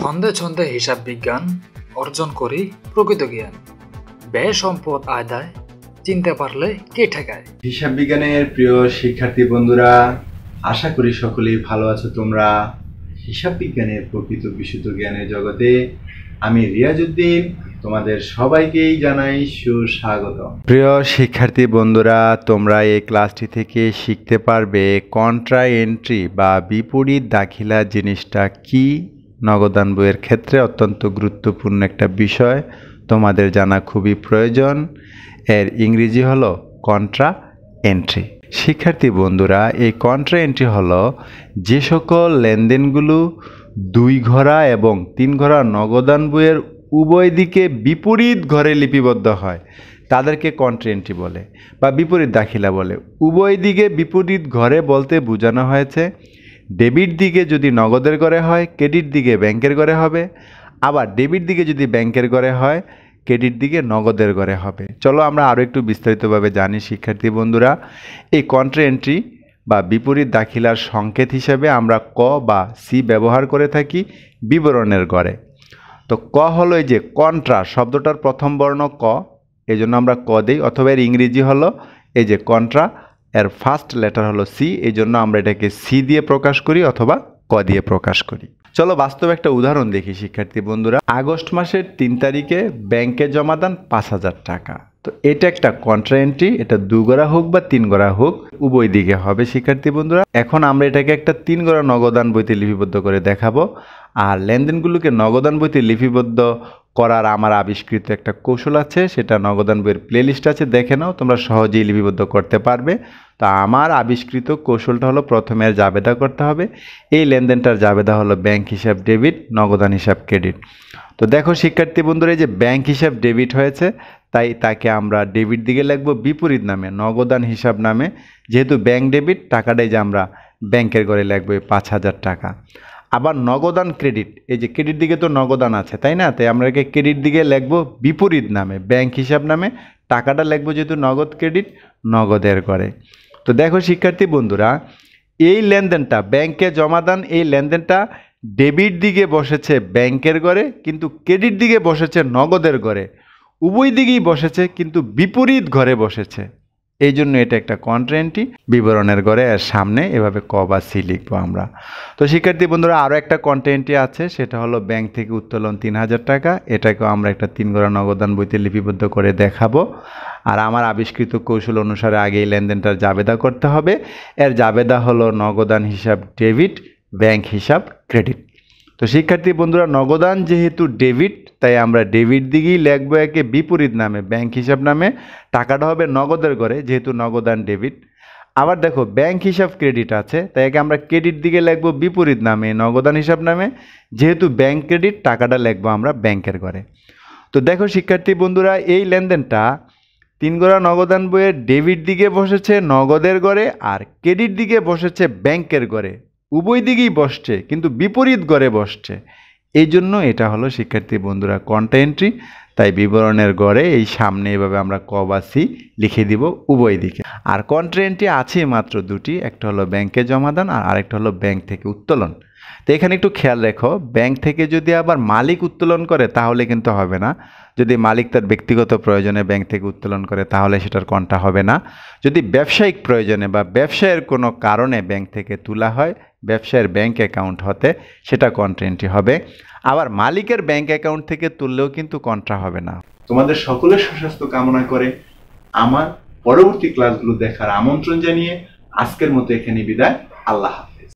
ছন্দে ছন্দে হিসাব বিজ্ঞান অর্জন করি প্রকৃত জ্ঞান ব্যয় সম্পদ আয়দায় চিনতে পারলে কে ঠেকায় হিসাব বিজ্ঞানের প্রিয় শিক্ষার্থী বন্ধুরা আশা করি সকলেই ভালো আছো তোমরা হিসাব বিজ্ঞানের প্রকৃত বিশুদ্ধ জ্ঞানের জগতে আমি রিয়াজুদ্দিন তোমাদের সবাইকেই জানাই সুস্বাগত প্রিয় শিক্ষার্থী বন্ধুরা তোমরা এই ক্লাসটি থেকে শিখতে পারবে কন্ট্রা এন্ট্রি বা বিপরীত দাখিলা জিনিসটা কি নগদান বইয়ের ক্ষেত্রে অত্যন্ত গুরুত্বপূর্ণ একটা বিষয় তোমাদের জানা খুবই প্রয়োজন এর ইংরেজি হলো কন্ট্রা এন্ট্রি শিক্ষার্থী বন্ধুরা এই কন্ট্রা এন্ট্রি হলো যে সকল লেনদেনগুলো দুই ঘরা এবং তিন ঘরা নগদান বইয়ের উভয় দিকে বিপরীত ঘরে লিপিবদ্ধ হয় তাদেরকে কন্ট্রা এন্ট্রি বলে বা বিপরীত দাখিলা বলে উভয় দিকে বিপরীত ঘরে বলতে বোঝানো হয়েছে ডেবিট দিকে যদি নগদের করে হয় ক্রেডিট দিকে ব্যাংকের করে হবে আবার ডেবিট দিকে যদি ব্যাংকের করে হয় ক্রেডিট দিকে নগদের করে হবে চলো আমরা আরও একটু বিস্তারিতভাবে জানি শিক্ষার্থী বন্ধুরা এই কন্ট্রা এন্ট্রি বা বিপরীত দাখিলার সংকেত হিসেবে আমরা ক বা সি ব্যবহার করে থাকি বিবরণের গড়ে তো ক হলো এই যে কন্ট্রা শব্দটার প্রথম বর্ণ ক এজন্য আমরা ক দিই অথবা এর ইংরেজি হলো এই যে কন্ট্রা এর ফার্স্ট লেটার হলো সি এই জন্য আমরা এটাকে সি দিয়ে প্রকাশ করি অথবা ক দিয়ে প্রকাশ করি চলো বাস্তব একটা উদাহরণ দেখি শিক্ষার্থী বন্ধুরা আগস্ট মাসের তিন তারিখে ব্যাংকে জমা দেন পাঁচ হাজার টাকা তো এটা একটা কন্ট্রা এন্ট্রি এটা দুগড়া হোক বা তিন গড়া হোক উভয় দিকে হবে শিক্ষার্থী বন্ধুরা এখন আমরা এটাকে একটা তিন গড়া নগদান বইতে লিপিবদ্ধ করে দেখাবো আর লেনদেনগুলোকে নগদান বইতে লিপিবদ্ধ করার আমার আবিষ্কৃত একটা কৌশল আছে সেটা নগদান বইয়ের প্লেলিস্ট আছে দেখে নাও তোমরা সহজেই লিপিবদ্ধ করতে পারবে তো আমার আবিষ্কৃত কৌশলটা হলো প্রথমে জাবেদা করতে হবে এই লেনদেনটার জাবেদা হলো ব্যাংক হিসাব ডেবিট নগদান হিসাব ক্রেডিট তো দেখো শিক্ষার্থী বন্ধুরা এই যে ব্যাংক হিসাব ডেবিট হয়েছে তাই তাকে আমরা ডেবিট দিকে লাগব বিপরীত নামে নগদান হিসাব নামে যেহেতু ব্যাংক ডেবিট টাকাটাই যে আমরা ব্যাংকের ঘরে লিখবো পাঁচ হাজার টাকা আবার নগদান ক্রেডিট এই যে ক্রেডিট দিকে তো নগদান আছে তাই না তাই আমরা একে ক্রেডিট দিকে লিখবো বিপরীত নামে ব্যাংক হিসাব নামে টাকাটা লিখবো যেহেতু নগদ ক্রেডিট নগদের করে তো দেখো শিক্ষার্থী বন্ধুরা এই লেনদেনটা ব্যাংকে জমাদান এই লেনদেনটা ডেবিট দিকে বসেছে ব্যাংকের গড়ে কিন্তু ক্রেডিট দিকে বসেছে নগদের গড়ে উভয় দিকেই বসেছে কিন্তু বিপরীত ঘরে বসেছে এই জন্য এটা একটা কন্টেন্টই বিবরণের ঘরে এর সামনে এভাবে ক বা সি লিখবো আমরা তো শিক্ষার্থী বন্ধুরা আরও একটা কন্টেন্টই আছে সেটা হলো ব্যাংক থেকে উত্তোলন তিন হাজার টাকা এটাকেও আমরা একটা তিন গড়া নগদান বইতে লিপিবদ্ধ করে দেখাবো আর আমার আবিষ্কৃত কৌশল অনুসারে আগে এই লেনদেনটার জাবেদা করতে হবে এর জাবেদা হলো নগদান হিসাব ডেবিট ব্যাংক হিসাব ক্রেডিট তো শিক্ষার্থী বন্ধুরা নগদান যেহেতু ডেবিট তাই আমরা ডেবিট দিকেই লেখবো একে বিপরীত নামে ব্যাংক হিসাব নামে টাকাটা হবে নগদের ঘরে যেহেতু নগদান ডেবিট আবার দেখো ব্যাংক হিসাব ক্রেডিট আছে তাই একে আমরা ক্রেডিট দিকে লিখবো বিপরীত নামে নগদান হিসাব নামে যেহেতু ব্যাংক ক্রেডিট টাকাটা লিখবো আমরা ব্যাংকের ঘরে তো দেখো শিক্ষার্থী বন্ধুরা এই লেনদেনটা তিন গোড়া নগদান বইয়ের ডেবিট দিকে বসেছে নগদের গড়ে আর ক্রেডিট দিকে বসেছে ব্যাংকের ঘরে উভয় দিকেই বসছে কিন্তু বিপরীত গড়ে বসছে এই জন্য এটা হলো শিক্ষার্থী বন্ধুরা কন্টেন্ট্রি এন্ট্রি তাই বিবরণের গড়ে এই সামনে এভাবে আমরা ক বা সি লিখে দিব উভয় দিকে আর কন্ট্রেন্টটি আছে মাত্র দুটি একটা হলো ব্যাংকে জমাদান আর আরেকটা হলো ব্যাংক থেকে উত্তোলন তো এখানে একটু খেয়াল রেখো ব্যাংক থেকে যদি আবার মালিক উত্তোলন করে তাহলে কিন্তু হবে না যদি মালিক তার ব্যক্তিগত প্রয়োজনে ব্যাংক থেকে উত্তোলন করে তাহলে সেটার কণ্ঠা হবে না যদি ব্যবসায়িক প্রয়োজনে বা ব্যবসায়ের কোনো কারণে ব্যাংক থেকে তোলা হয় ব্যবসায়ের ব্যাংক অ্যাকাউন্ট হতে সেটা কন্টেন্টই হবে আবার মালিকের ব্যাংক অ্যাকাউন্ট থেকে তুললেও কিন্তু কন্ট্রা হবে না তোমাদের সকলের সুস্বাস্থ্য কামনা করে আমার পরবর্তী ক্লাসগুলো দেখার আমন্ত্রণ জানিয়ে আজকের মতো এখানে বিদায় আল্লাহ